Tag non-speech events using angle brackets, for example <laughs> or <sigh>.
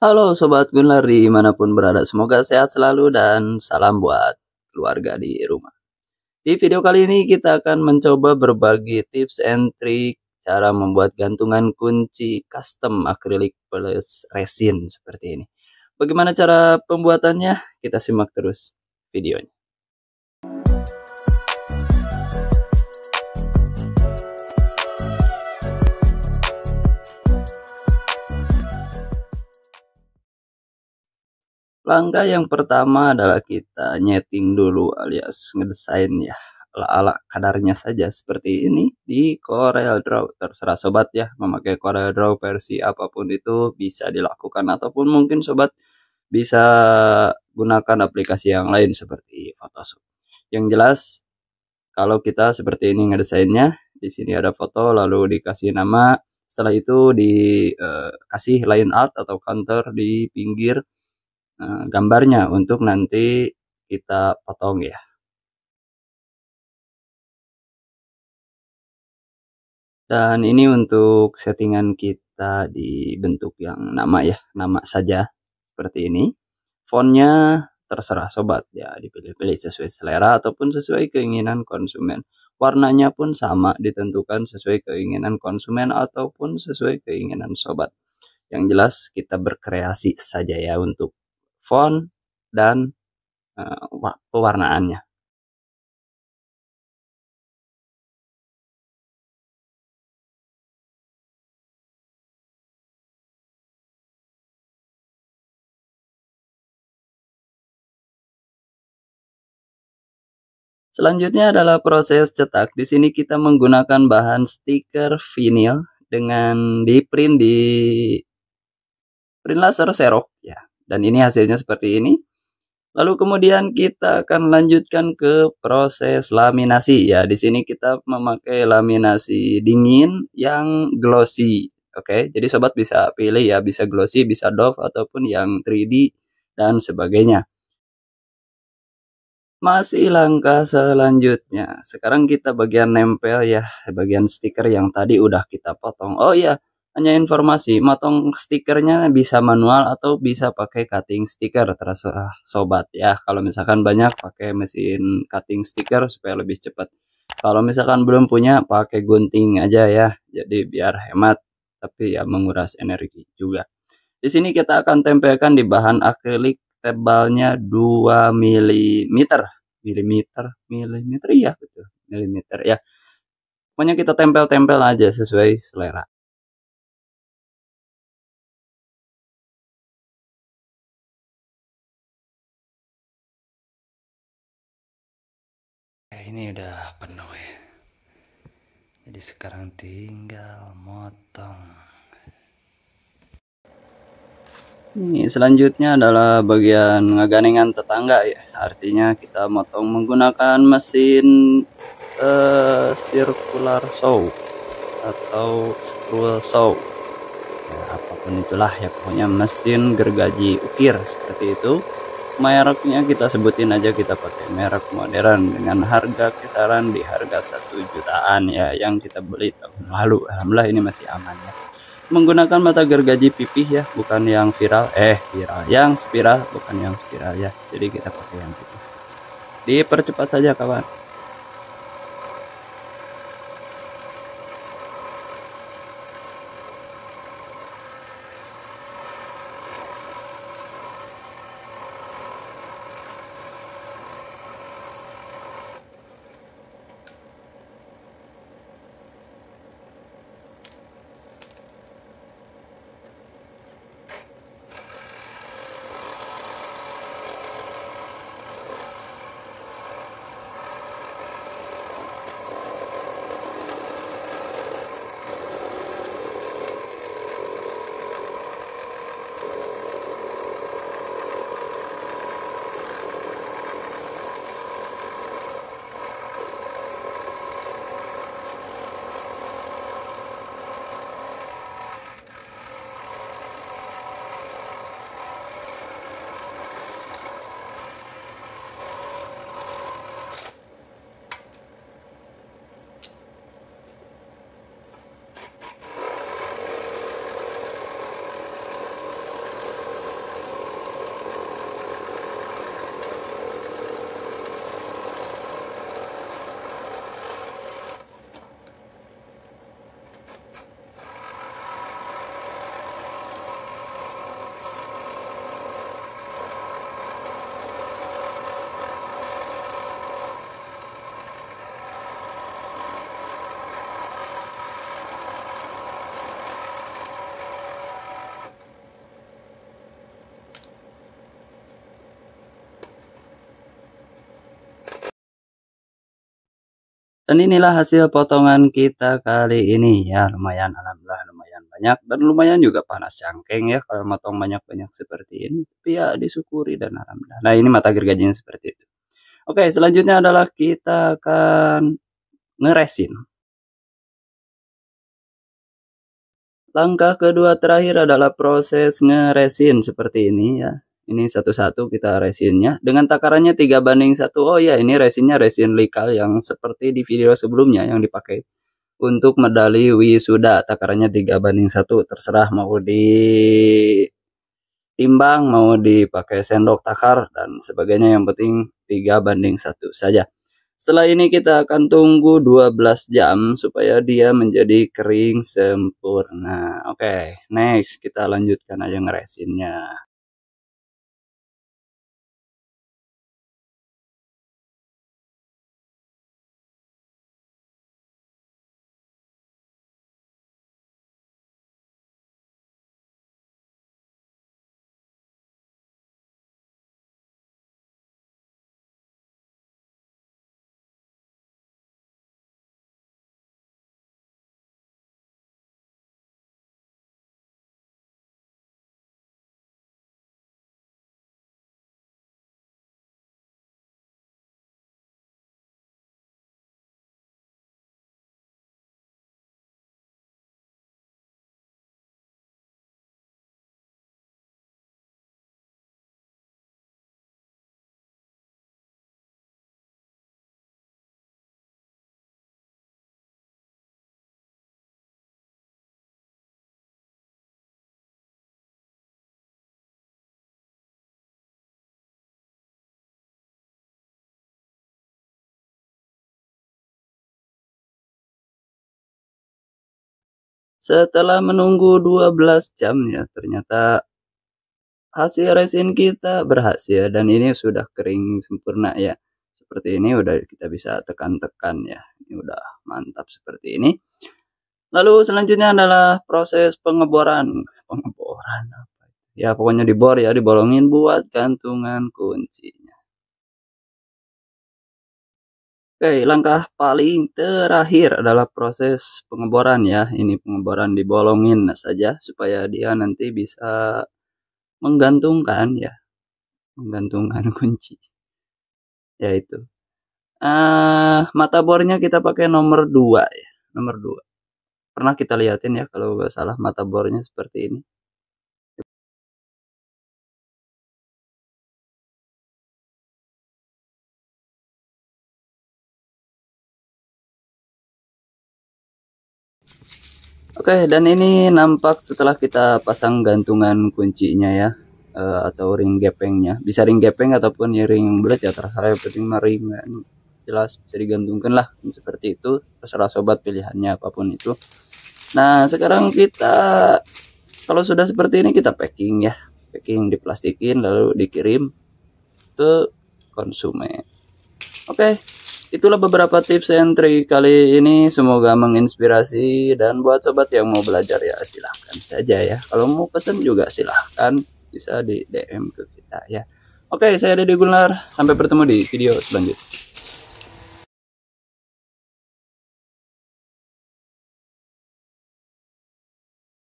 Halo Sobat Gunlar dimanapun berada, semoga sehat selalu dan salam buat keluarga di rumah. Di video kali ini kita akan mencoba berbagi tips and trick cara membuat gantungan kunci custom akrilik plus resin seperti ini. Bagaimana cara pembuatannya? Kita simak terus videonya. Langkah yang pertama adalah kita nyeting dulu alias ngedesain ya ala-ala kadarnya saja seperti ini di Corel Draw. Terserah sobat ya memakai Corel Draw versi apapun itu bisa dilakukan ataupun mungkin sobat bisa gunakan aplikasi yang lain seperti Photoshop. Yang jelas kalau kita seperti ini ngedesainnya, di sini ada foto lalu dikasih nama, setelah itu dikasih eh, line art atau counter di pinggir Eh, gambarnya untuk nanti kita potong ya. Dan ini untuk settingan kita di bentuk yang nama ya, nama saja seperti ini. Fontnya terserah sobat ya, dipilih-pilih sesuai selera ataupun sesuai keinginan konsumen. Warnanya pun sama ditentukan sesuai keinginan konsumen ataupun sesuai keinginan sobat. Yang jelas kita berkreasi saja ya untuk font dan uh, pewarnaannya. Selanjutnya adalah proses cetak. Di sini kita menggunakan bahan stiker vinil dengan di print di print laser serok. Dan ini hasilnya seperti ini. Lalu kemudian kita akan lanjutkan ke proses laminasi ya. Di sini kita memakai laminasi dingin yang glossy. Oke, jadi sobat bisa pilih ya, bisa glossy, bisa doff ataupun yang 3D dan sebagainya. Masih langkah selanjutnya. Sekarang kita bagian nempel ya, bagian stiker yang tadi udah kita potong. Oh iya, hanya informasi motong stikernya bisa manual atau bisa pakai cutting stiker terserah sobat ya kalau misalkan banyak pakai mesin cutting stiker supaya lebih cepat kalau misalkan belum punya pakai gunting aja ya jadi biar hemat tapi ya menguras energi juga di sini kita akan tempelkan di bahan akrilik tebalnya 2 mm milimeter milimeter ya betul milimeter ya pokoknya kita tempel-tempel aja sesuai selera ini udah penuh ya jadi sekarang tinggal motong ini selanjutnya adalah bagian ngeganengan tetangga ya artinya kita motong menggunakan mesin uh, eh, circular saw atau screw saw ya, apapun itulah ya pokoknya mesin gergaji ukir seperti itu mereknya kita sebutin aja kita pakai merek modern dengan harga kisaran di harga satu jutaan ya yang kita beli tahun lalu alhamdulillah ini masih aman ya menggunakan mata gergaji pipih ya bukan yang viral eh viral yang spiral bukan yang spiral ya jadi kita pakai yang pipih dipercepat saja kawan Dan inilah hasil potongan kita kali ini ya lumayan alhamdulillah lumayan banyak dan lumayan juga panas cangkeng ya kalau motong banyak-banyak seperti ini. Tapi ya disyukuri dan alhamdulillah. Nah ini mata gergajinya seperti itu. Oke selanjutnya adalah kita akan ngeresin. Langkah kedua terakhir adalah proses ngeresin seperti ini ya ini satu-satu kita resinnya dengan takarannya tiga banding satu oh ya ini resinnya resin likal yang seperti di video sebelumnya yang dipakai untuk medali wisuda takarannya tiga banding satu terserah mau di timbang mau dipakai sendok takar dan sebagainya yang penting tiga banding satu saja setelah ini kita akan tunggu 12 jam supaya dia menjadi kering sempurna oke okay, next kita lanjutkan aja ngeresinnya Setelah menunggu 12 jam ya ternyata hasil resin kita berhasil dan ini sudah kering sempurna ya. Seperti ini udah kita bisa tekan-tekan ya. Ini udah mantap seperti ini. Lalu selanjutnya adalah proses pengeboran. Pengeboran apa? Ya pokoknya dibor ya, dibolongin buat gantungan kunci. Oke, langkah paling terakhir adalah proses pengeboran ya. Ini pengeboran dibolongin saja supaya dia nanti bisa menggantungkan ya. Menggantungkan <laughs> kunci. Yaitu. Uh, mata bornya kita pakai nomor 2 ya. Nomor 2. Pernah kita liatin ya kalau nggak salah mata bornya seperti ini. Oke, dan ini nampak setelah kita pasang gantungan kuncinya ya uh, atau ring gepengnya. Bisa ring gepeng ataupun ya ring bulat ya terserah penting ring ya. jelas bisa digantungkan lah seperti itu terserah sobat pilihannya apapun itu. Nah, sekarang kita kalau sudah seperti ini kita packing ya. Packing diplastikin lalu dikirim ke konsumen. Oke. Okay. Itulah beberapa tips and trick kali ini semoga menginspirasi dan buat sobat yang mau belajar ya silahkan saja ya. Kalau mau pesen juga silahkan bisa di DM ke kita ya. Oke, saya Deddy Gunlar. Sampai bertemu di video selanjutnya.